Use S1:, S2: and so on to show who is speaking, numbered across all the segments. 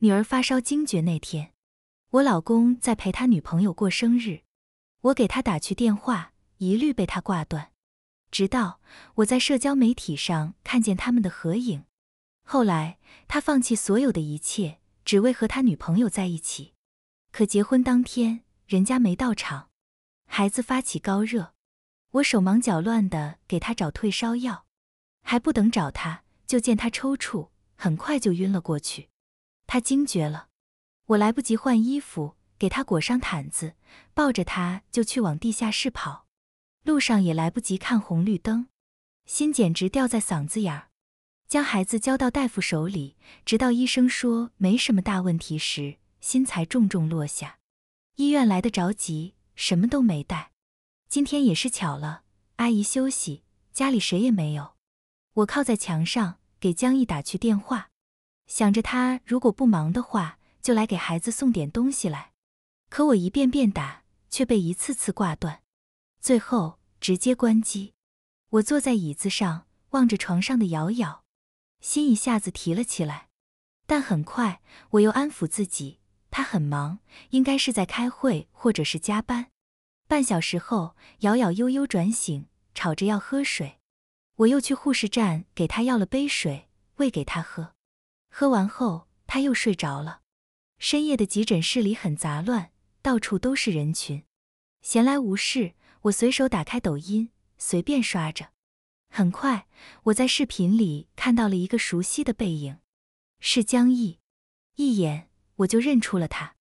S1: 女儿发烧惊厥那天，我老公在陪他女朋友过生日，我给他打去电话，一律被他挂断。直到我在社交媒体上看见他们的合影。后来他放弃所有的一切，只为和他女朋友在一起。可结婚当天，人家没到场。孩子发起高热，我手忙脚乱地给他找退烧药，还不等找他，就见他抽搐，很快就晕了过去。他惊觉了，我来不及换衣服，给他裹上毯子，抱着他就去往地下室跑，路上也来不及看红绿灯，心简直掉在嗓子眼儿。将孩子交到大夫手里，直到医生说没什么大问题时，心才重重落下。医院来的着急，什么都没带。今天也是巧了，阿姨休息，家里谁也没有。我靠在墙上，给江毅打去电话。想着他如果不忙的话，就来给孩子送点东西来。可我一遍遍打，却被一次次挂断，最后直接关机。我坐在椅子上，望着床上的瑶瑶，心一下子提了起来。但很快，我又安抚自己，他很忙，应该是在开会或者是加班。半小时后，瑶瑶悠悠转醒，吵着要喝水。我又去护士站给他要了杯水，喂给他喝。喝完后，他又睡着了。深夜的急诊室里很杂乱，到处都是人群。闲来无事，我随手打开抖音，随便刷着。很快，我在视频里看到了一个熟悉的背影，是江毅。一眼我就认出了他。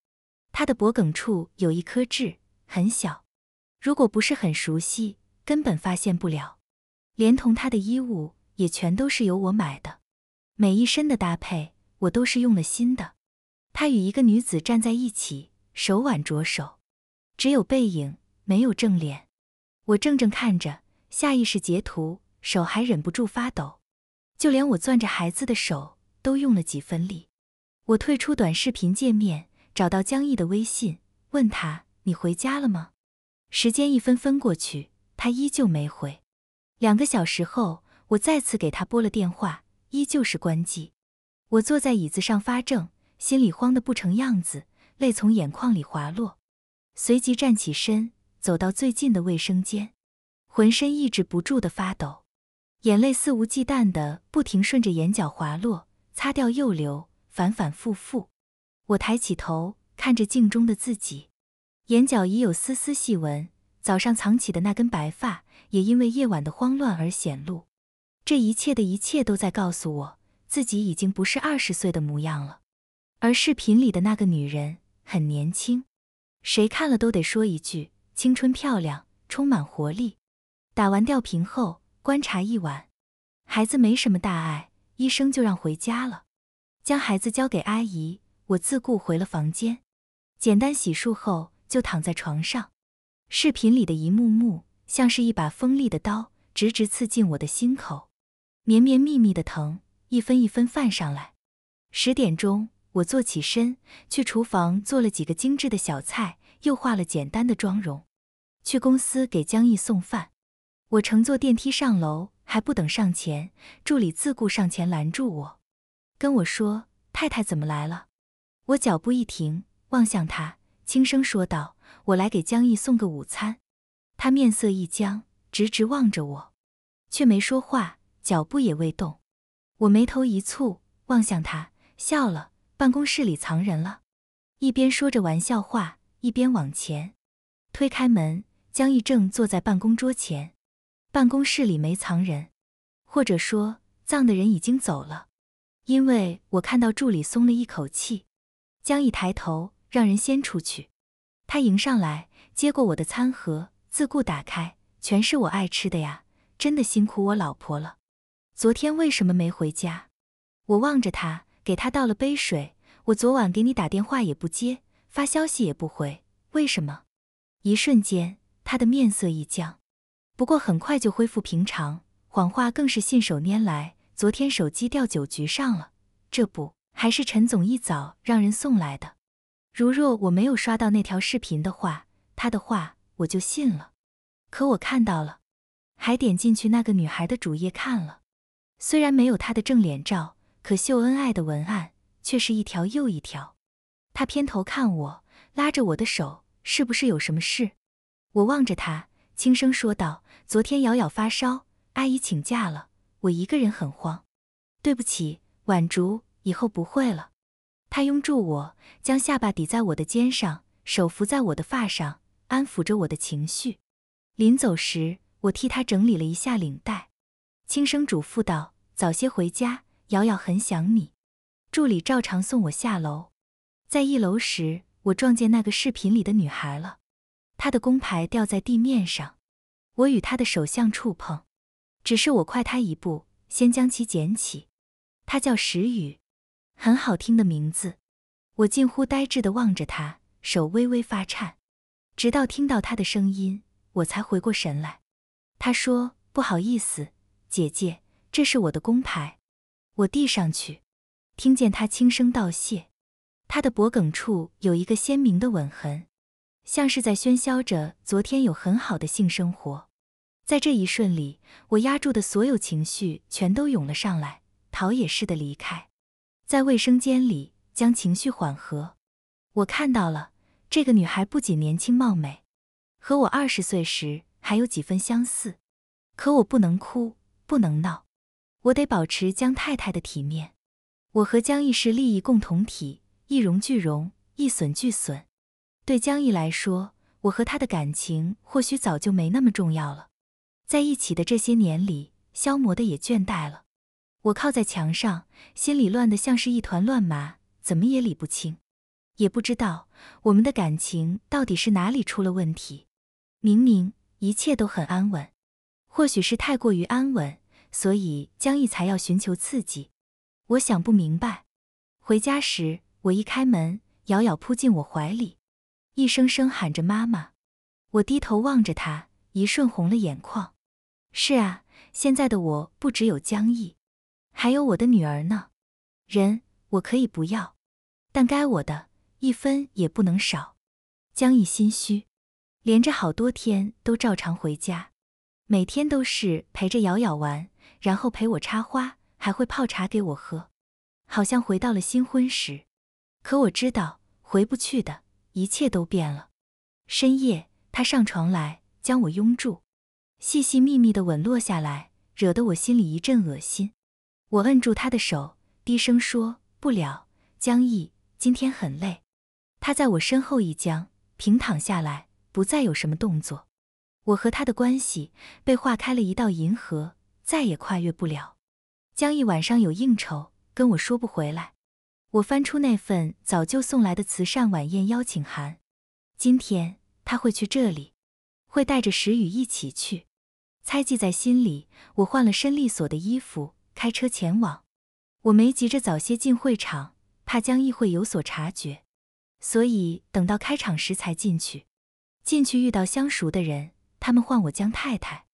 S1: 他的脖梗处有一颗痣，很小，如果不是很熟悉，根本发现不了。连同他的衣物，也全都是由我买的。每一身的搭配，我都是用了心的。他与一个女子站在一起，手挽着手，只有背影，没有正脸。我怔怔看着，下意识截图，手还忍不住发抖。就连我攥着孩子的手，都用了几分力。我退出短视频界面，找到江毅的微信，问他：“你回家了吗？”时间一分分过去，他依旧没回。两个小时后，我再次给他拨了电话。依旧是关机，我坐在椅子上发怔，心里慌得不成样子，泪从眼眶里滑落，随即站起身，走到最近的卫生间，浑身抑制不住的发抖，眼泪肆无忌惮的不停顺着眼角滑落，擦掉又流，反反复复。我抬起头看着镜中的自己，眼角已有丝丝细纹，早上藏起的那根白发也因为夜晚的慌乱而显露。这一切的一切都在告诉我，自己已经不是二十岁的模样了。而视频里的那个女人很年轻，谁看了都得说一句：青春漂亮，充满活力。打完吊瓶后，观察一晚，孩子没什么大碍，医生就让回家了。将孩子交给阿姨，我自顾回了房间，简单洗漱后就躺在床上。视频里的一幕幕，像是一把锋利的刀，直直刺进我的心口。绵绵密密的疼，一分一分泛上来。十点钟，我坐起身，去厨房做了几个精致的小菜，又化了简单的妆容，去公司给江毅送饭。我乘坐电梯上楼，还不等上前，助理自顾上前拦住我，跟我说：“太太怎么来了？”我脚步一停，望向他，轻声说道：“我来给江毅送个午餐。”他面色一僵，直直望着我，却没说话。脚步也未动，我眉头一蹙，望向他，笑了。办公室里藏人了，一边说着玩笑话，一边往前推开门。江逸正坐在办公桌前，办公室里没藏人，或者说藏的人已经走了，因为我看到助理松了一口气。江毅抬头，让人先出去。他迎上来，接过我的餐盒，自顾打开，全是我爱吃的呀，真的辛苦我老婆了。昨天为什么没回家？我望着他，给他倒了杯水。我昨晚给你打电话也不接，发消息也不回，为什么？一瞬间，他的面色一僵，不过很快就恢复平常，谎话更是信手拈来。昨天手机掉酒局上了，这不还是陈总一早让人送来的？如若我没有刷到那条视频的话，他的话我就信了，可我看到了，还点进去那个女孩的主页看了。虽然没有他的正脸照，可秀恩爱的文案却是一条又一条。他偏头看我，拉着我的手，是不是有什么事？我望着他，轻声说道：“昨天瑶瑶发烧，阿姨请假了，我一个人很慌。”对不起，婉竹，以后不会了。他拥住我，将下巴抵在我的肩上，手扶在我的发上，安抚着我的情绪。临走时，我替他整理了一下领带。轻声嘱咐道：“早些回家，瑶瑶很想你。”助理照常送我下楼，在一楼时，我撞见那个视频里的女孩了，她的工牌掉在地面上，我与她的手相触碰，只是我快她一步，先将其捡起。她叫石雨，很好听的名字。我近乎呆滞地望着她，手微微发颤，直到听到她的声音，我才回过神来。她说：“不好意思。”姐姐，这是我的工牌，我递上去，听见她轻声道谢。她的脖梗处有一个鲜明的吻痕，像是在喧嚣着昨天有很好的性生活。在这一瞬里，我压住的所有情绪全都涌了上来，逃也似的离开，在卫生间里将情绪缓和。我看到了，这个女孩不仅年轻貌美，和我二十岁时还有几分相似，可我不能哭。不能闹，我得保持江太太的体面。我和江毅是利益共同体，一荣俱荣，一损俱损。对江毅来说，我和他的感情或许早就没那么重要了。在一起的这些年里，消磨的也倦怠了。我靠在墙上，心里乱的像是一团乱麻，怎么也理不清，也不知道我们的感情到底是哪里出了问题。明明一切都很安稳。或许是太过于安稳，所以江毅才要寻求刺激。我想不明白。回家时，我一开门，瑶瑶扑进我怀里，一声声喊着妈妈。我低头望着她，一瞬红了眼眶。是啊，现在的我不只有江毅，还有我的女儿呢。人我可以不要，但该我的一分也不能少。江毅心虚，连着好多天都照常回家。每天都是陪着瑶瑶玩，然后陪我插花，还会泡茶给我喝，好像回到了新婚时。可我知道回不去的，一切都变了。深夜，他上床来将我拥住，细细密密的吻落下来，惹得我心里一阵恶心。我摁住他的手，低声说：“不了，江毅，今天很累。”他在我身后一僵，平躺下来，不再有什么动作。我和他的关系被划开了一道银河，再也跨越不了。江毅晚上有应酬，跟我说不回来。我翻出那份早就送来的慈善晚宴邀请函，今天他会去这里，会带着石宇一起去。猜忌在心里，我换了身利索的衣服，开车前往。我没急着早些进会场，怕江毅会有所察觉，所以等到开场时才进去。进去遇到相熟的人。他们唤我江太太，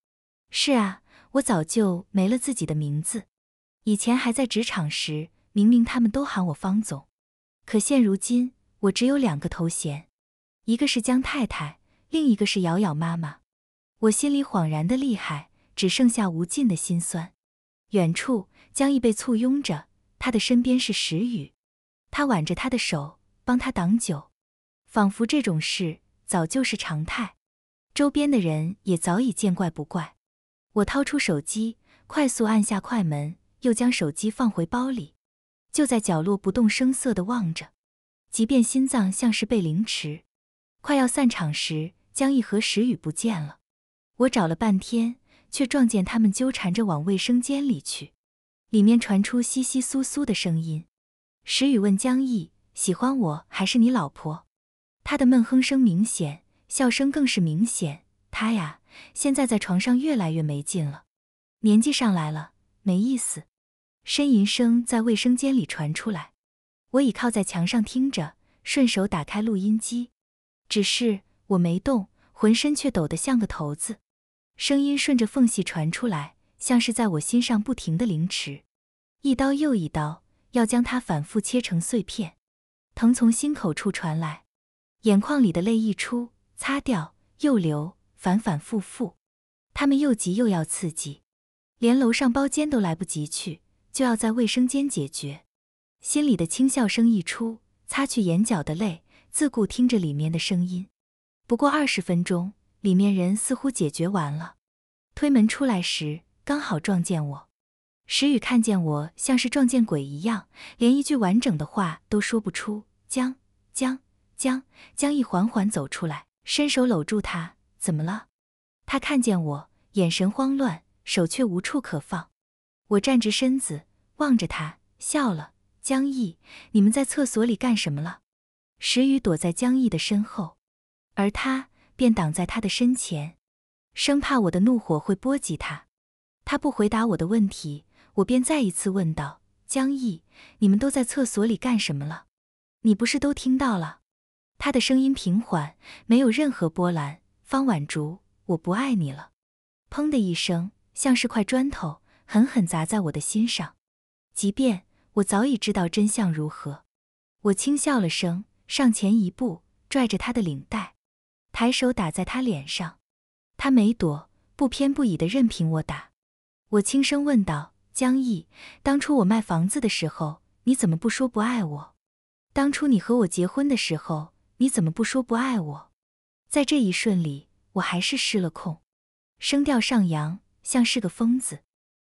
S1: 是啊，我早就没了自己的名字。以前还在职场时，明明他们都喊我方总，可现如今我只有两个头衔，一个是江太太，另一个是瑶瑶妈妈。我心里恍然的厉害，只剩下无尽的心酸。远处，江毅被簇拥着，他的身边是石宇，他挽着他的手，帮他挡酒，仿佛这种事早就是常态。周边的人也早已见怪不怪。我掏出手机，快速按下快门，又将手机放回包里，就在角落不动声色地望着。即便心脏像是被凌迟。快要散场时，江毅和时雨不见了。我找了半天，却撞见他们纠缠着往卫生间里去。里面传出窸窸窣窣的声音。时雨问江毅：“喜欢我还是你老婆？”他的闷哼声明显。笑声更是明显，他呀，现在在床上越来越没劲了，年纪上来了，没意思。呻吟声在卫生间里传出来，我倚靠在墙上听着，顺手打开录音机，只是我没动，浑身却抖得像个头子。声音顺着缝隙传出来，像是在我心上不停的凌迟，一刀又一刀，要将它反复切成碎片。疼从心口处传来，眼眶里的泪溢出。擦掉又流，反反复复，他们又急又要刺激，连楼上包间都来不及去，就要在卫生间解决。心里的轻笑声一出，擦去眼角的泪，自顾听着里面的声音。不过二十分钟，里面人似乎解决完了。推门出来时，刚好撞见我。石宇看见我，像是撞见鬼一样，连一句完整的话都说不出。将将将将一缓缓走出来。伸手搂住他，怎么了？他看见我，眼神慌乱，手却无处可放。我站直身子，望着他，笑了。江毅，你们在厕所里干什么了？石宇躲在江毅的身后，而他便挡在他的身前，生怕我的怒火会波及他。他不回答我的问题，我便再一次问道：江毅，你们都在厕所里干什么了？你不是都听到了？他的声音平缓，没有任何波澜。方婉竹，我不爱你了。砰的一声，像是块砖头，狠狠砸在我的心上。即便我早已知道真相如何，我轻笑了声，上前一步，拽着他的领带，抬手打在他脸上。他没躲，不偏不倚的任凭我打。我轻声问道：“江毅，当初我卖房子的时候，你怎么不说不爱我？当初你和我结婚的时候？”你怎么不说不爱我？在这一瞬里，我还是失了控，声调上扬，像是个疯子。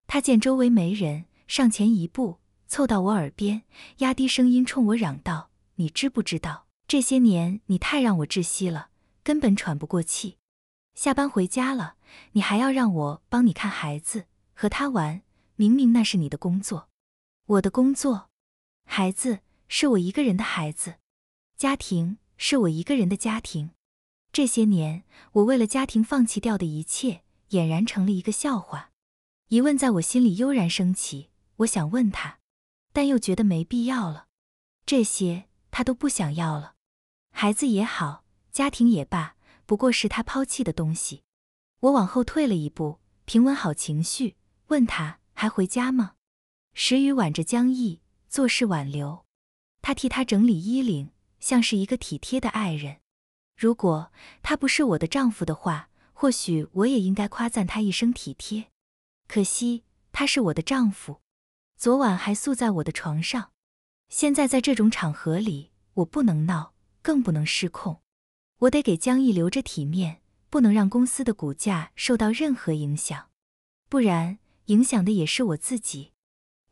S1: 他见周围没人，上前一步，凑到我耳边，压低声音冲我嚷道：“你知不知道，这些年你太让我窒息了，根本喘不过气。下班回家了，你还要让我帮你看孩子，和他玩。明明那是你的工作，我的工作，孩子是我一个人的孩子，家庭。”是我一个人的家庭，这些年我为了家庭放弃掉的一切，俨然成了一个笑话。疑问在我心里悠然升起，我想问他，但又觉得没必要了。这些他都不想要了，孩子也好，家庭也罢，不过是他抛弃的东西。我往后退了一步，平稳好情绪，问他还回家吗？时雨挽着江毅，做事挽留他，替他整理衣领。像是一个体贴的爱人。如果他不是我的丈夫的话，或许我也应该夸赞他一声体贴。可惜他是我的丈夫，昨晚还宿在我的床上。现在在这种场合里，我不能闹，更不能失控。我得给江毅留着体面，不能让公司的股价受到任何影响，不然影响的也是我自己。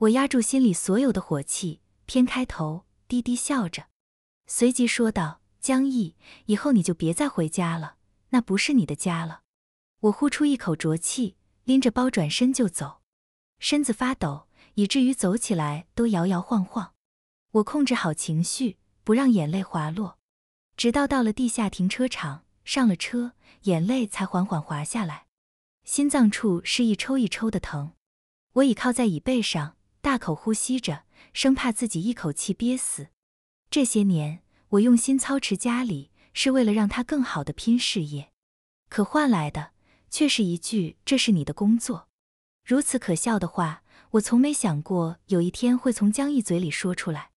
S1: 我压住心里所有的火气，偏开头，低低笑着。随即说道：“江毅，以后你就别再回家了，那不是你的家了。”我呼出一口浊气，拎着包转身就走，身子发抖，以至于走起来都摇摇晃晃。我控制好情绪，不让眼泪滑落，直到到了地下停车场，上了车，眼泪才缓缓滑下来，心脏处是一抽一抽的疼。我倚靠在椅背上，大口呼吸着，生怕自己一口气憋死。这些年，我用心操持家里，是为了让他更好的拼事业，可换来的却是一句“这是你的工作”。如此可笑的话，我从没想过有一天会从江毅嘴里说出来。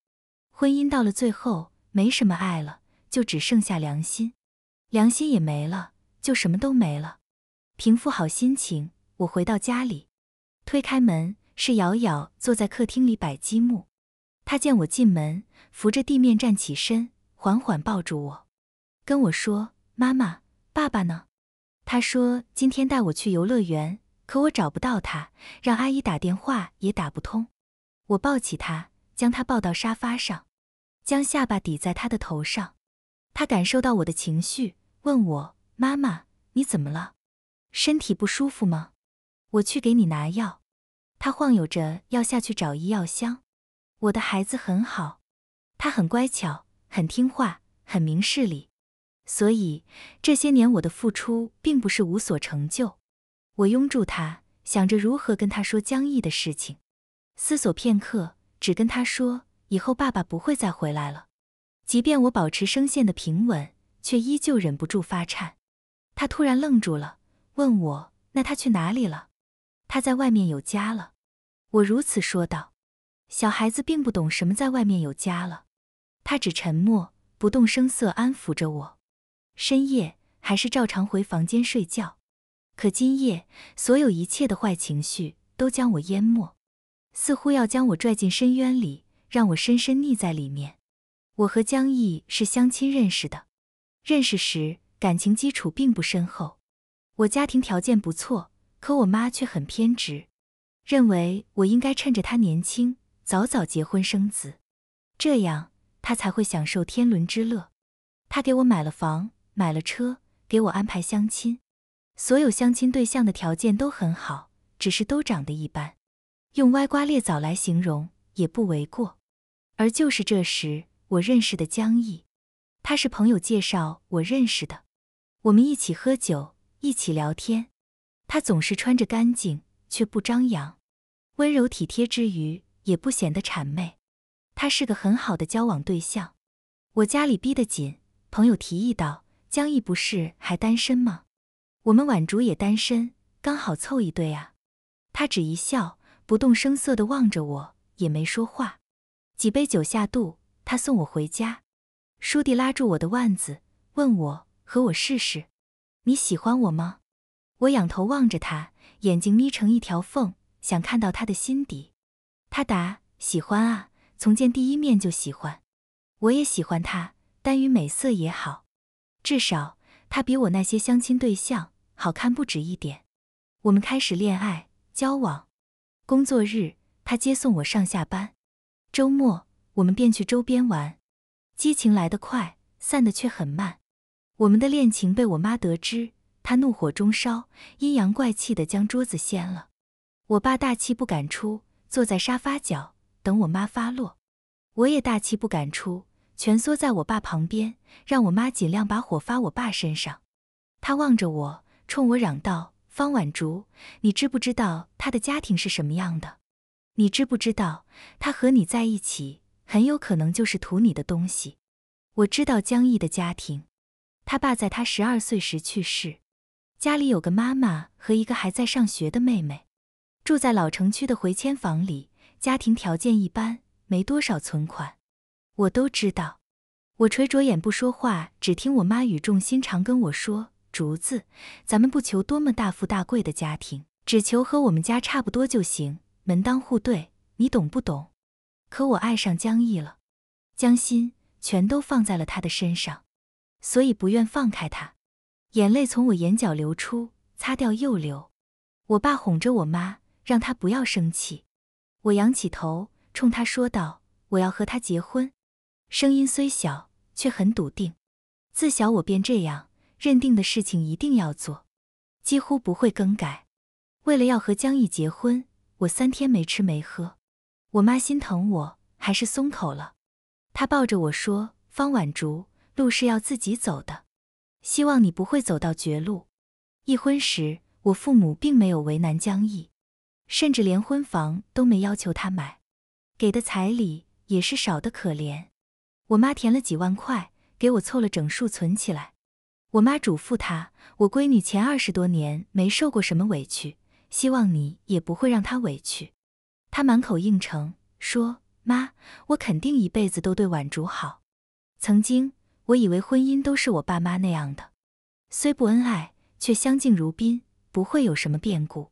S1: 婚姻到了最后，没什么爱了，就只剩下良心，良心也没了，就什么都没了。平复好心情，我回到家里，推开门，是瑶瑶坐在客厅里摆积木。他见我进门，扶着地面站起身，缓缓抱住我，跟我说：“妈妈，爸爸呢？”他说：“今天带我去游乐园，可我找不到他，让阿姨打电话也打不通。”我抱起他，将他抱到沙发上，将下巴抵在他的头上。他感受到我的情绪，问我：“妈妈，你怎么了？身体不舒服吗？”我去给你拿药。他晃悠着要下去找医药箱。我的孩子很好，他很乖巧，很听话，很明事理，所以这些年我的付出并不是无所成就。我拥住他，想着如何跟他说江毅的事情，思索片刻，只跟他说：“以后爸爸不会再回来了。”即便我保持声线的平稳，却依旧忍不住发颤。他突然愣住了，问我：“那他去哪里了？”“他在外面有家了。”我如此说道。小孩子并不懂什么在外面有家了，他只沉默不动声色安抚着我。深夜还是照常回房间睡觉，可今夜所有一切的坏情绪都将我淹没，似乎要将我拽进深渊里，让我深深溺在里面。我和江毅是相亲认识的，认识时感情基础并不深厚。我家庭条件不错，可我妈却很偏执，认为我应该趁着她年轻。早早结婚生子，这样他才会享受天伦之乐。他给我买了房，买了车，给我安排相亲，所有相亲对象的条件都很好，只是都长得一般，用歪瓜裂枣来形容也不为过。而就是这时，我认识的江毅，他是朋友介绍我认识的。我们一起喝酒，一起聊天，他总是穿着干净却不张扬，温柔体贴之余。也不显得谄媚，他是个很好的交往对象。我家里逼得紧，朋友提议道：“江毅不是还单身吗？我们婉竹也单身，刚好凑一对啊。”他只一笑，不动声色地望着我，也没说话。几杯酒下肚，他送我回家。舒弟拉住我的腕子，问我：“和我试试？你喜欢我吗？”我仰头望着他，眼睛眯成一条缝，想看到他的心底。他答：“喜欢啊，从见第一面就喜欢。我也喜欢他，单于美色也好，至少他比我那些相亲对象好看不止一点。我们开始恋爱交往，工作日他接送我上下班，周末我们便去周边玩。激情来得快，散得却很慢。我们的恋情被我妈得知，她怒火中烧，阴阳怪气的将桌子掀了。我爸大气不敢出。”坐在沙发角等我妈发落，我也大气不敢出，蜷缩在我爸旁边，让我妈尽量把火发我爸身上。他望着我，冲我嚷道：“方婉竹，你知不知道他的家庭是什么样的？你知不知道他和你在一起很有可能就是图你的东西？”我知道江毅的家庭，他爸在他十二岁时去世，家里有个妈妈和一个还在上学的妹妹。住在老城区的回迁房里，家庭条件一般，没多少存款。我都知道。我垂着眼不说话，只听我妈语重心长跟我说：“竹子，咱们不求多么大富大贵的家庭，只求和我们家差不多就行，门当户对，你懂不懂？”可我爱上江毅了，江心全都放在了他的身上，所以不愿放开他。眼泪从我眼角流出，擦掉又流。我爸哄着我妈。让他不要生气，我仰起头冲他说道：“我要和他结婚。”声音虽小，却很笃定。自小我便这样，认定的事情一定要做，几乎不会更改。为了要和江毅结婚，我三天没吃没喝。我妈心疼我，还是松口了。她抱着我说：“方婉竹，路是要自己走的，希望你不会走到绝路。”一婚时，我父母并没有为难江毅。甚至连婚房都没要求他买，给的彩礼也是少得可怜。我妈填了几万块给我凑了整数存起来。我妈嘱咐她，我闺女前二十多年没受过什么委屈，希望你也不会让她委屈。”她满口应承说：“妈，我肯定一辈子都对婉竹好。”曾经我以为婚姻都是我爸妈那样的，虽不恩爱，却相敬如宾，不会有什么变故。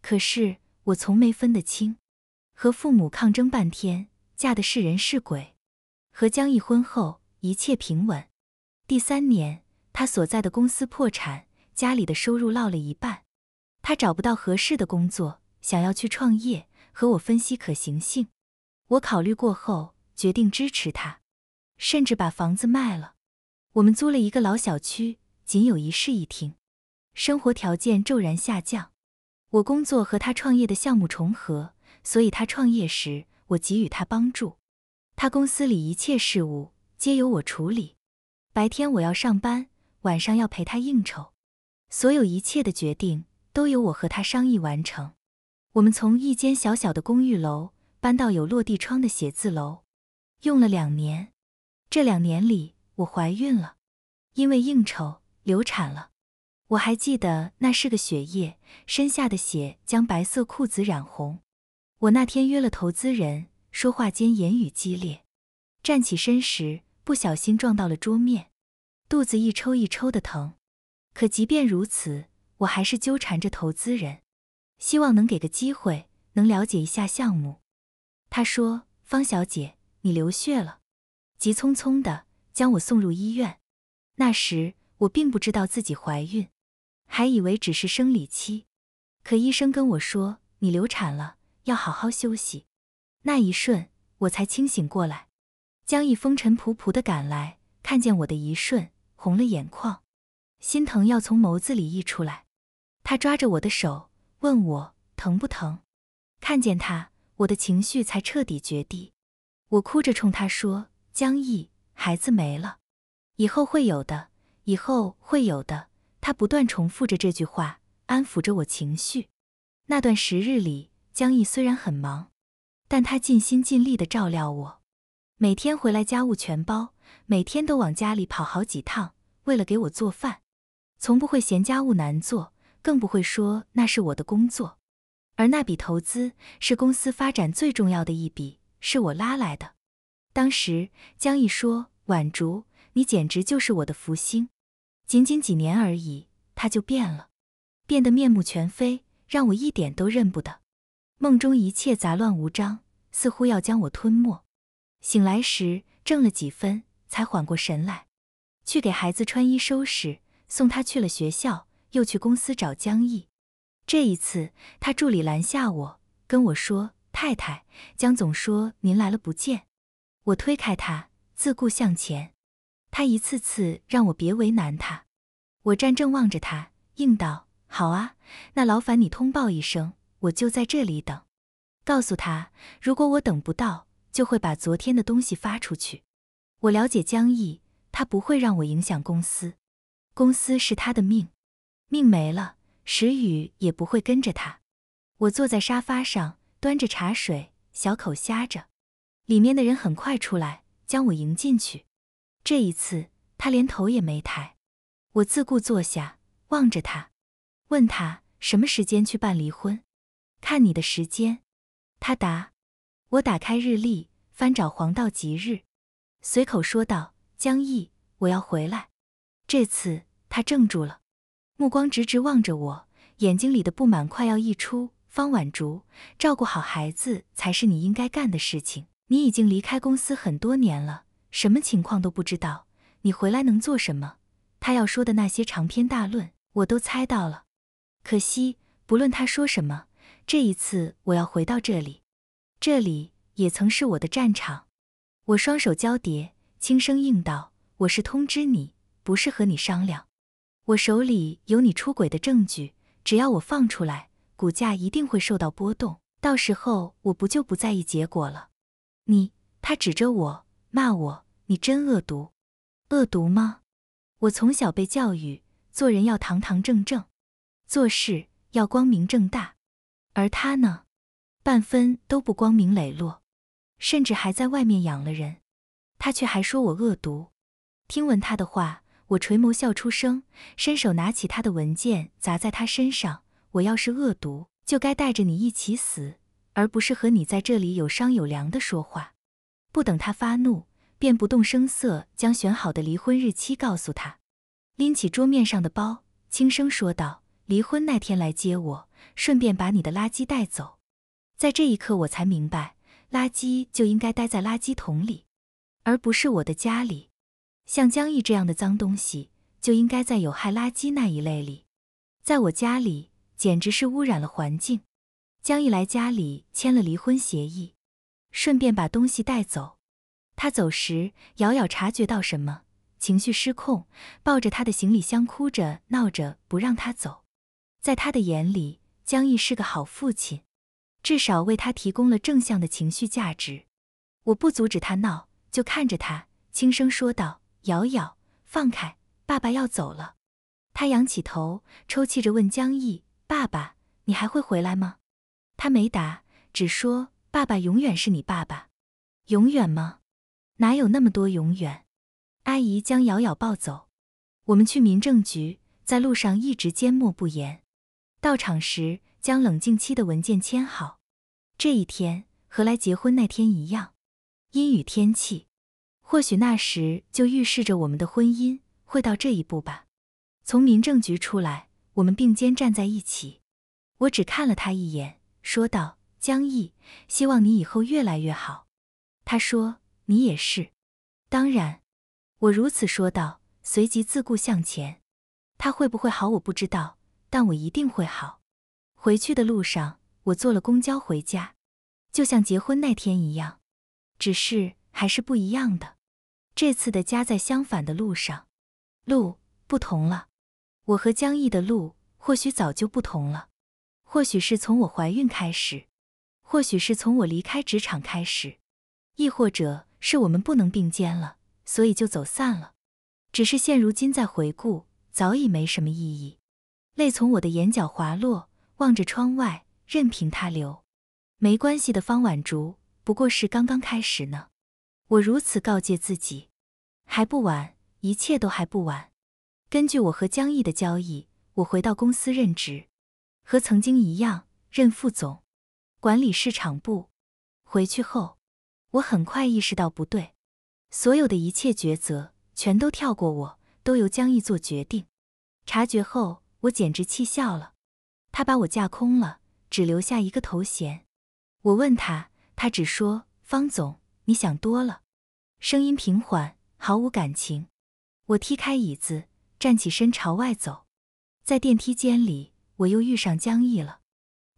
S1: 可是。我从没分得清，和父母抗争半天，嫁的是人是鬼。和江毅婚后一切平稳，第三年他所在的公司破产，家里的收入落了一半，他找不到合适的工作，想要去创业，和我分析可行性。我考虑过后决定支持他，甚至把房子卖了。我们租了一个老小区，仅有一室一厅，生活条件骤然下降。我工作和他创业的项目重合，所以他创业时我给予他帮助。他公司里一切事务皆由我处理。白天我要上班，晚上要陪他应酬，所有一切的决定都由我和他商议完成。我们从一间小小的公寓楼搬到有落地窗的写字楼，用了两年。这两年里，我怀孕了，因为应酬流产了。我还记得那是个雪夜，身下的血将白色裤子染红。我那天约了投资人，说话间言语激烈，站起身时不小心撞到了桌面，肚子一抽一抽的疼。可即便如此，我还是纠缠着投资人，希望能给个机会，能了解一下项目。他说：“方小姐，你流血了。”急匆匆的将我送入医院。那时我并不知道自己怀孕。还以为只是生理期，可医生跟我说你流产了，要好好休息。那一瞬，我才清醒过来。江毅风尘仆仆地赶来，看见我的一瞬，红了眼眶，心疼要从眸子里溢出来。他抓着我的手，问我疼不疼。看见他，我的情绪才彻底决堤。我哭着冲他说：“江毅，孩子没了，以后会有的，以后会有的。”他不断重复着这句话，安抚着我情绪。那段时日里，江毅虽然很忙，但他尽心尽力地照料我，每天回来家务全包，每天都往家里跑好几趟，为了给我做饭，从不会嫌家务难做，更不会说那是我的工作。而那笔投资是公司发展最重要的一笔，是我拉来的。当时江毅说：“婉竹，你简直就是我的福星。”仅仅几年而已，他就变了，变得面目全非，让我一点都认不得。梦中一切杂乱无章，似乎要将我吞没。醒来时挣了几分，才缓过神来，去给孩子穿衣收拾，送他去了学校，又去公司找江毅。这一次，他助理拦下我，跟我说：“太太，江总说您来了不见。”我推开他，自顾向前。他一次次让我别为难他，我站正望着他，应道：“好啊，那劳烦你通报一声，我就在这里等。”告诉他，如果我等不到，就会把昨天的东西发出去。我了解江毅，他不会让我影响公司，公司是他的命，命没了，石宇也不会跟着他。我坐在沙发上，端着茶水，小口呷着。里面的人很快出来，将我迎进去。这一次，他连头也没抬。我自顾坐下，望着他，问他什么时间去办离婚。看你的时间。他答。我打开日历，翻找黄道吉日，随口说道：“江毅，我要回来。”这次他怔住了，目光直直望着我，眼睛里的不满快要溢出。方婉竹，照顾好孩子才是你应该干的事情。你已经离开公司很多年了。什么情况都不知道，你回来能做什么？他要说的那些长篇大论，我都猜到了。可惜，不论他说什么，这一次我要回到这里，这里也曾是我的战场。我双手交叠，轻声应道：“我是通知你，不是和你商量。我手里有你出轨的证据，只要我放出来，股价一定会受到波动。到时候我不就不在意结果了？”你，他指着我骂我。你真恶毒，恶毒吗？我从小被教育做人要堂堂正正，做事要光明正大，而他呢，半分都不光明磊落，甚至还在外面养了人。他却还说我恶毒。听闻他的话，我垂眸笑出声，伸手拿起他的文件砸在他身上。我要是恶毒，就该带着你一起死，而不是和你在这里有商有量的说话。不等他发怒。便不动声色将选好的离婚日期告诉他，拎起桌面上的包，轻声说道：“离婚那天来接我，顺便把你的垃圾带走。”在这一刻，我才明白，垃圾就应该待在垃圾桶里，而不是我的家里。像江毅这样的脏东西，就应该在有害垃圾那一类里。在我家里，简直是污染了环境。江毅来家里签了离婚协议，顺便把东西带走。他走时，瑶瑶察觉到什么，情绪失控，抱着他的行李箱哭着闹着不让他走。在他的眼里，江毅是个好父亲，至少为他提供了正向的情绪价值。我不阻止他闹，就看着他，轻声说道：“瑶瑶，放开，爸爸要走了。”他仰起头，抽泣着问江毅：“爸爸，你还会回来吗？”他没答，只说：“爸爸永远是你爸爸，永远吗？”哪有那么多永远？阿姨将瑶瑶抱走，我们去民政局。在路上一直缄默不言。到场时，将冷静期的文件签好。这一天和来结婚那天一样，阴雨天气。或许那时就预示着我们的婚姻会到这一步吧。从民政局出来，我们并肩站在一起。我只看了他一眼，说道：“江毅，希望你以后越来越好。”他说。你也是，当然，我如此说道，随即自顾向前。他会不会好，我不知道，但我一定会好。回去的路上，我坐了公交回家，就像结婚那天一样，只是还是不一样的。这次的家在相反的路上，路不同了。我和江毅的路，或许早就不同了，或许是从我怀孕开始，或许是从我离开职场开始，亦或者。是我们不能并肩了，所以就走散了。只是现如今再回顾，早已没什么意义。泪从我的眼角滑落，望着窗外，任凭它流。没关系的，方婉竹，不过是刚刚开始呢。我如此告诫自己，还不晚，一切都还不晚。根据我和江毅的交易，我回到公司任职，和曾经一样，任副总，管理市场部。回去后。我很快意识到不对，所有的一切抉择全都跳过我，都由江毅做决定。察觉后，我简直气笑了，他把我架空了，只留下一个头衔。我问他，他只说：“方总，你想多了。”声音平缓，毫无感情。我踢开椅子，站起身朝外走，在电梯间里，我又遇上江毅了。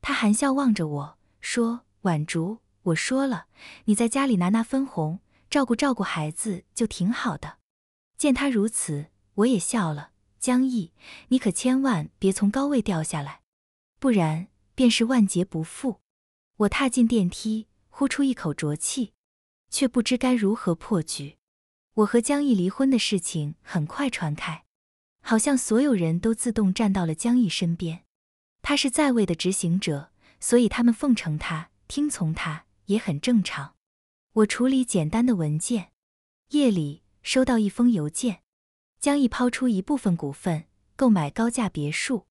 S1: 他含笑望着我说：“婉竹。”我说了，你在家里拿拿分红，照顾照顾孩子就挺好的。见他如此，我也笑了。江毅，你可千万别从高位掉下来，不然便是万劫不复。我踏进电梯，呼出一口浊气，却不知该如何破局。我和江毅离婚的事情很快传开，好像所有人都自动站到了江毅身边。他是在位的执行者，所以他们奉承他，听从他。也很正常。我处理简单的文件，夜里收到一封邮件，江毅抛出一部分股份，购买高价别墅。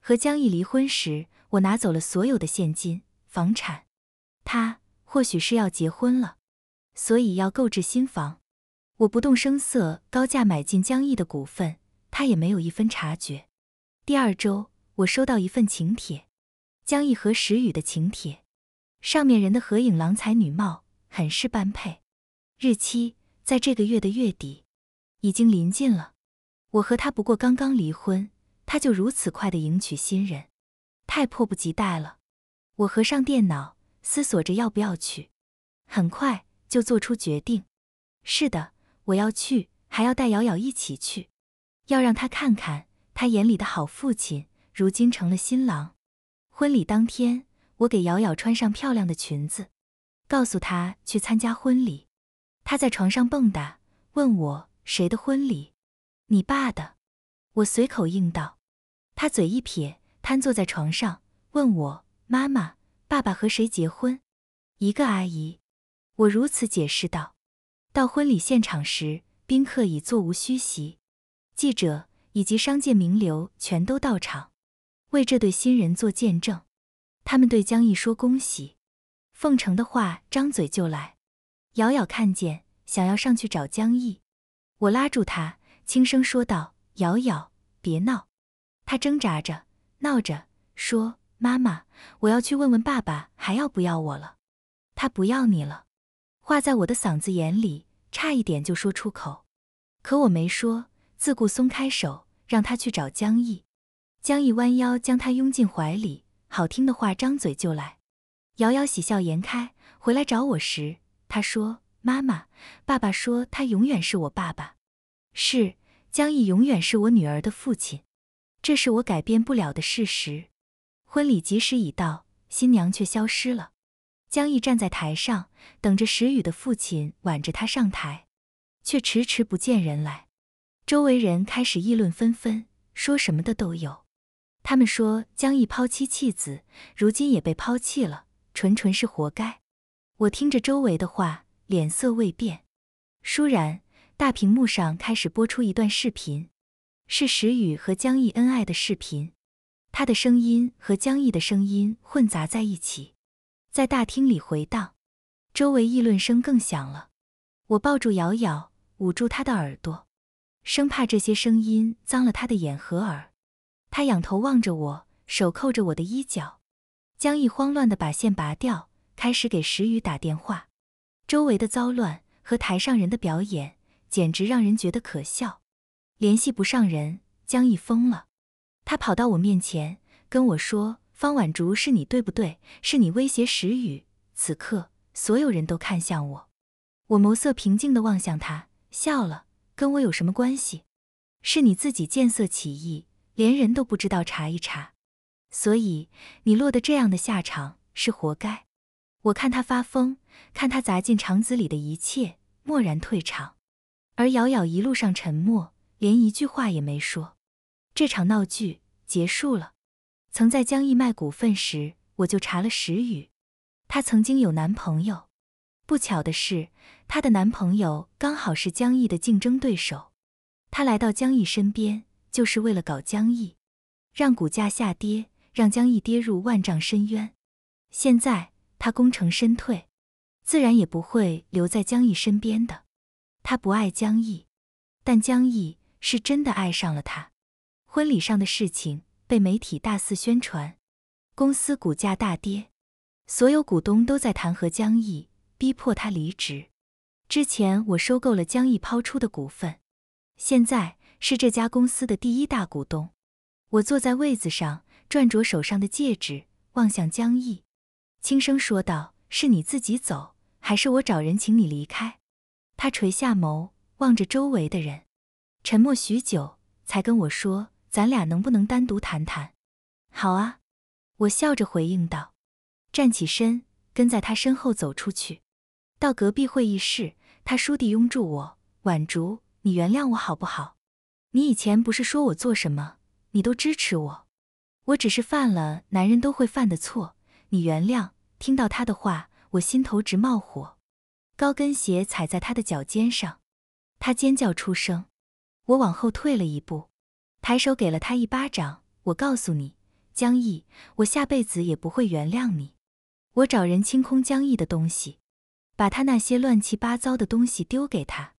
S1: 和江毅离婚时，我拿走了所有的现金、房产。他或许是要结婚了，所以要购置新房。我不动声色，高价买进江毅的股份，他也没有一分察觉。第二周，我收到一份请帖，江毅和石宇的请帖。上面人的合影，郎才女貌，很是般配。日期在这个月的月底，已经临近了。我和他不过刚刚离婚，他就如此快的迎娶新人，太迫不及待了。我合上电脑，思索着要不要去，很快就做出决定。是的，我要去，还要带瑶瑶一起去，要让他看看他眼里的好父亲，如今成了新郎。婚礼当天。我给瑶瑶穿上漂亮的裙子，告诉她去参加婚礼。她在床上蹦跶，问我谁的婚礼？你爸的。我随口应道。她嘴一撇，瘫坐在床上，问我妈妈、爸爸和谁结婚？一个阿姨。我如此解释道。到婚礼现场时，宾客已座无虚席，记者以及商界名流全都到场，为这对新人做见证。他们对江毅说：“恭喜，奉承的话张嘴就来。”瑶瑶看见，想要上去找江毅，我拉住他，轻声说道：“瑶瑶，别闹。”他挣扎着，闹着说：“妈妈，我要去问问爸爸，还要不要我了。”他不要你了，话在我的嗓子眼里，差一点就说出口，可我没说，自顾松开手，让他去找江毅。江毅弯腰将他拥进怀里。好听的话张嘴就来，瑶瑶喜笑颜开。回来找我时，她说：“妈妈，爸爸说他永远是我爸爸，是江毅永远是我女儿的父亲，这是我改变不了的事实。”婚礼吉时已到，新娘却消失了。江毅站在台上，等着石宇的父亲挽着他上台，却迟迟不见人来。周围人开始议论纷纷，说什么的都有。他们说江毅抛妻弃子，如今也被抛弃了，纯纯是活该。我听着周围的话，脸色未变。倏然，大屏幕上开始播出一段视频，是石宇和江毅恩爱的视频，他的声音和江毅的声音混杂在一起，在大厅里回荡，周围议论声更响了。我抱住瑶瑶，捂住她的耳朵，生怕这些声音脏了她的眼和耳。他仰头望着我，手扣着我的衣角。江毅慌乱地把线拔掉，开始给石宇打电话。周围的糟乱和台上人的表演，简直让人觉得可笑。联系不上人，江毅疯了。他跑到我面前，跟我说：“方婉竹是你对不对？是你威胁石宇。”此刻，所有人都看向我。我眸色平静地望向他，笑了：“跟我有什么关系？是你自己见色起意。”连人都不知道查一查，所以你落得这样的下场是活该。我看他发疯，看他砸进厂子里的一切，蓦然退场。而瑶瑶一路上沉默，连一句话也没说。这场闹剧结束了。曾在江毅卖股份时，我就查了石宇，他曾经有男朋友。不巧的是，他的男朋友刚好是江毅的竞争对手。他来到江毅身边。就是为了搞江毅，让股价下跌，让江毅跌入万丈深渊。现在他功成身退，自然也不会留在江毅身边的。他不爱江毅，但江毅是真的爱上了他。婚礼上的事情被媒体大肆宣传，公司股价大跌，所有股东都在弹劾江毅，逼迫他离职。之前我收购了江毅抛出的股份，现在。是这家公司的第一大股东。我坐在位子上，转着手上的戒指，望向江毅，轻声说道：“是你自己走，还是我找人请你离开？”他垂下眸，望着周围的人，沉默许久，才跟我说：“咱俩能不能单独谈谈？”“好啊。”我笑着回应道，站起身，跟在他身后走出去，到隔壁会议室，他倏地拥住我：“婉竹，你原谅我好不好？”你以前不是说我做什么你都支持我，我只是犯了男人都会犯的错，你原谅。听到他的话，我心头直冒火，高跟鞋踩在他的脚尖上，他尖叫出声，我往后退了一步，抬手给了他一巴掌。我告诉你，江毅，我下辈子也不会原谅你。我找人清空江毅的东西，把他那些乱七八糟的东西丢给他，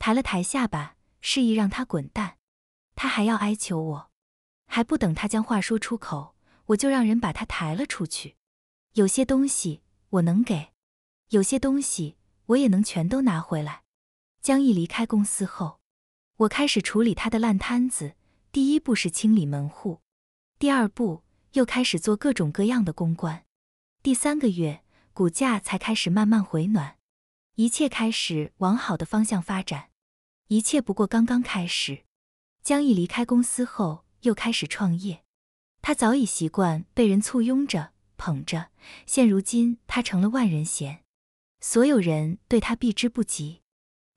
S1: 抬了抬下巴。示意让他滚蛋，他还要哀求我，还不等他将话说出口，我就让人把他抬了出去。有些东西我能给，有些东西我也能全都拿回来。江毅离开公司后，我开始处理他的烂摊子。第一步是清理门户，第二步又开始做各种各样的公关。第三个月，股价才开始慢慢回暖，一切开始往好的方向发展。一切不过刚刚开始。江毅离开公司后，又开始创业。他早已习惯被人簇拥着、捧着，现如今他成了万人嫌，所有人对他避之不及。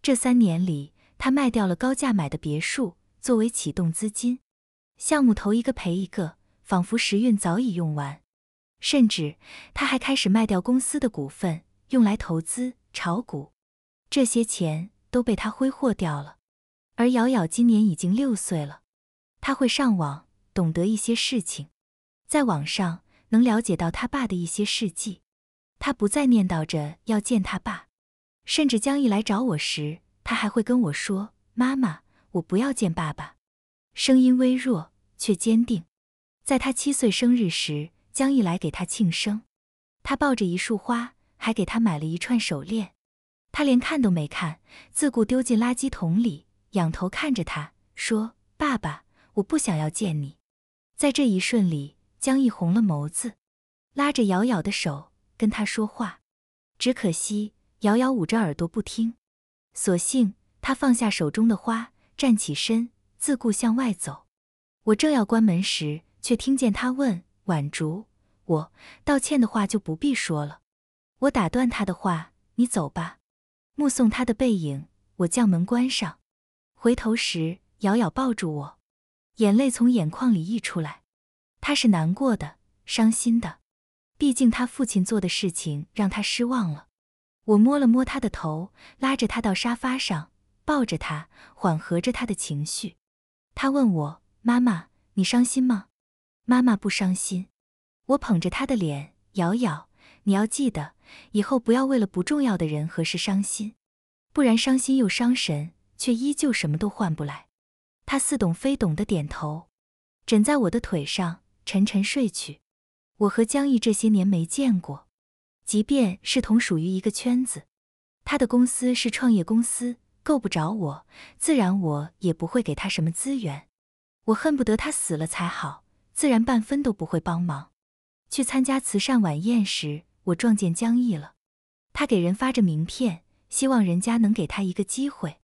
S1: 这三年里，他卖掉了高价买的别墅作为启动资金，项目投一个赔一个，仿佛时运早已用完。甚至他还开始卖掉公司的股份，用来投资炒股。这些钱。都被他挥霍掉了，而瑶瑶今年已经六岁了，他会上网，懂得一些事情，在网上能了解到他爸的一些事迹。他不再念叨着要见他爸，甚至江毅来找我时，他还会跟我说：“妈妈，我不要见爸爸。”声音微弱却坚定。在他七岁生日时，江毅来给他庆生，他抱着一束花，还给他买了一串手链。他连看都没看，自顾丢进垃圾桶里，仰头看着他说：“爸爸，我不想要见你。”在这一瞬里，江毅红了眸子，拉着瑶瑶的手跟他说话，只可惜瑶瑶捂着耳朵不听。索性他放下手中的花，站起身，自顾向外走。我正要关门时，却听见他问婉竹：“我道歉的话就不必说了。”我打断他的话：“你走吧。”目送他的背影，我将门关上。回头时，瑶瑶抱住我，眼泪从眼眶里溢出来。他是难过的，伤心的。毕竟他父亲做的事情让他失望了。我摸了摸他的头，拉着他到沙发上，抱着他，缓和着他的情绪。他问我：“妈妈，你伤心吗？”“妈妈不伤心。”我捧着他的脸，瑶瑶。你要记得，以后不要为了不重要的人和事伤心，不然伤心又伤神，却依旧什么都换不来。他似懂非懂的点头，枕在我的腿上，沉沉睡去。我和江毅这些年没见过，即便是同属于一个圈子，他的公司是创业公司，够不着我，自然我也不会给他什么资源。我恨不得他死了才好，自然半分都不会帮忙。去参加慈善晚宴时。我撞见江毅了，他给人发着名片，希望人家能给他一个机会。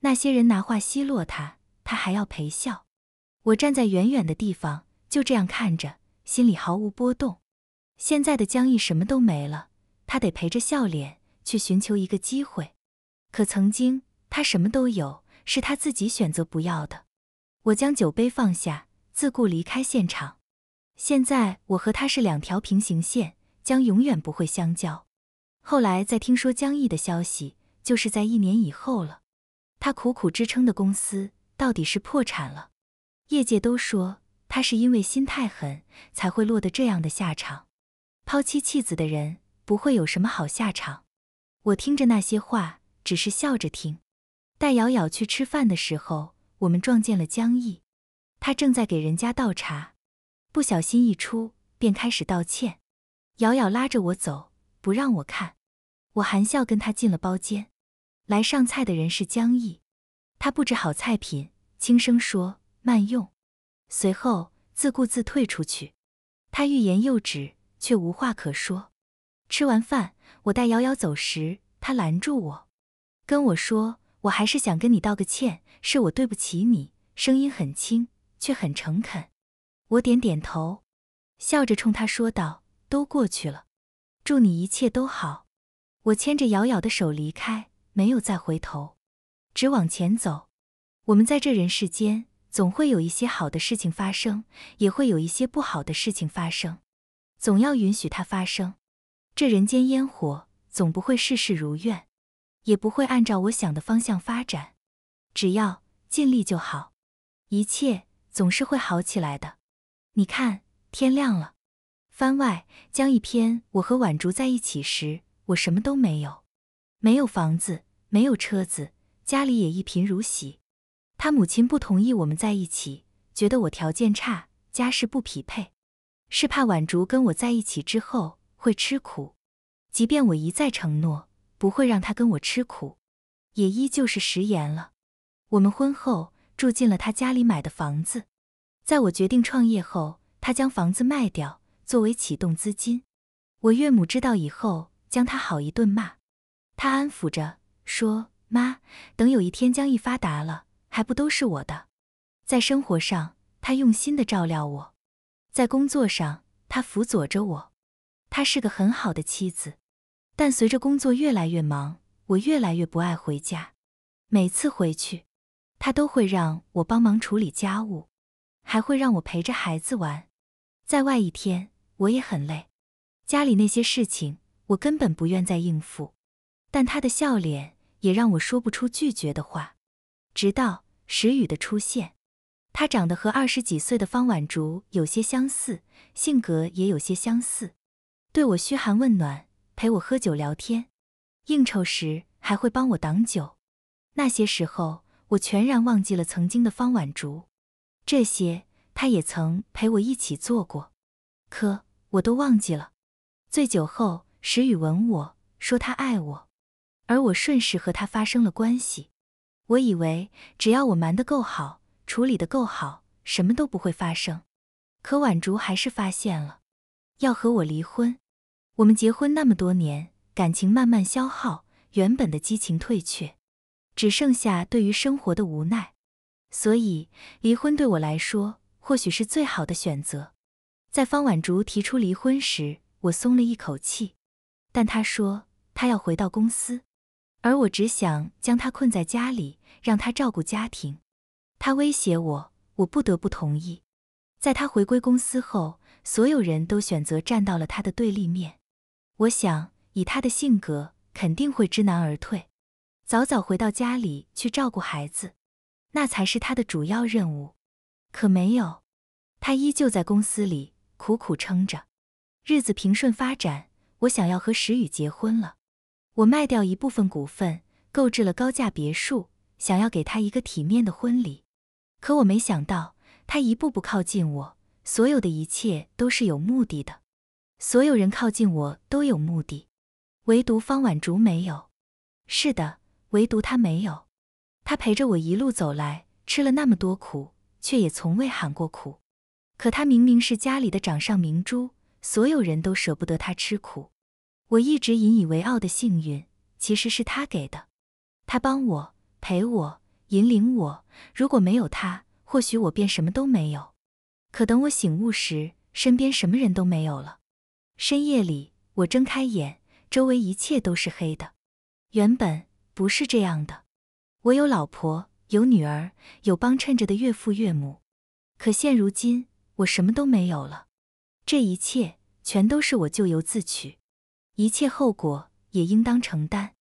S1: 那些人拿话奚落他，他还要陪笑。我站在远远的地方，就这样看着，心里毫无波动。现在的江毅什么都没了，他得陪着笑脸去寻求一个机会。可曾经他什么都有，是他自己选择不要的。我将酒杯放下，自顾离开现场。现在我和他是两条平行线。将永远不会相交。后来在听说江毅的消息，就是在一年以后了。他苦苦支撑的公司到底是破产了。业界都说他是因为心太狠才会落得这样的下场。抛妻弃子的人不会有什么好下场。我听着那些话，只是笑着听。带瑶瑶去吃饭的时候，我们撞见了江毅，他正在给人家倒茶，不小心溢出，便开始道歉。瑶瑶拉着我走，不让我看。我含笑跟他进了包间。来上菜的人是江毅，他布置好菜品，轻声说：“慢用。”随后自顾自退出去。他欲言又止，却无话可说。吃完饭，我带瑶瑶走时，他拦住我，跟我说：“我还是想跟你道个歉，是我对不起你。”声音很轻，却很诚恳。我点点头，笑着冲他说道。都过去了，祝你一切都好。我牵着瑶瑶的手离开，没有再回头，只往前走。我们在这人世间，总会有一些好的事情发生，也会有一些不好的事情发生，总要允许它发生。这人间烟火，总不会事事如愿，也不会按照我想的方向发展。只要尽力就好，一切总是会好起来的。你看，天亮了。番外将一篇，我和婉竹在一起时，我什么都没有，没有房子，没有车子，家里也一贫如洗。他母亲不同意我们在一起，觉得我条件差，家世不匹配，是怕婉竹跟我在一起之后会吃苦。即便我一再承诺不会让他跟我吃苦，也依旧是食言了。我们婚后住进了他家里买的房子，在我决定创业后，他将房子卖掉。作为启动资金，我岳母知道以后将他好一顿骂。他安抚着说：“妈，等有一天江毅发达了，还不都是我的？”在生活上，他用心的照料我；在工作上，他辅佐着我。他是个很好的妻子。但随着工作越来越忙，我越来越不爱回家。每次回去，他都会让我帮忙处理家务，还会让我陪着孩子玩。在外一天。我也很累，家里那些事情我根本不愿再应付，但他的笑脸也让我说不出拒绝的话。直到石雨的出现，他长得和二十几岁的方婉竹有些相似，性格也有些相似，对我嘘寒问暖，陪我喝酒聊天，应酬时还会帮我挡酒。那些时候，我全然忘记了曾经的方婉竹，这些他也曾陪我一起做过，可。我都忘记了，醉酒后石宇吻我说他爱我，而我顺势和他发生了关系。我以为只要我瞒得够好，处理得够好，什么都不会发生。可婉竹还是发现了，要和我离婚。我们结婚那么多年，感情慢慢消耗，原本的激情退却，只剩下对于生活的无奈。所以离婚对我来说，或许是最好的选择。在方婉竹提出离婚时，我松了一口气，但她说她要回到公司，而我只想将她困在家里，让她照顾家庭。她威胁我，我不得不同意。在他回归公司后，所有人都选择站到了他的对立面。我想以他的性格，肯定会知难而退，早早回到家里去照顾孩子，那才是他的主要任务。可没有，他依旧在公司里。苦苦撑着，日子平顺发展。我想要和石宇结婚了，我卖掉一部分股份，购置了高价别墅，想要给他一个体面的婚礼。可我没想到，他一步步靠近我，所有的一切都是有目的的。所有人靠近我都有目的，唯独方婉竹没有。是的，唯独他没有。他陪着我一路走来，吃了那么多苦，却也从未喊过苦。可他明明是家里的掌上明珠，所有人都舍不得他吃苦。我一直引以为傲的幸运，其实是他给的。他帮我，陪我，引领我。如果没有他，或许我便什么都没有。可等我醒悟时，身边什么人都没有了。深夜里，我睁开眼，周围一切都是黑的。原本不是这样的。我有老婆，有女儿，有帮衬着的岳父岳母。可现如今。我什么都没有了，这一切全都是我咎由自取，一切后果也应当承担。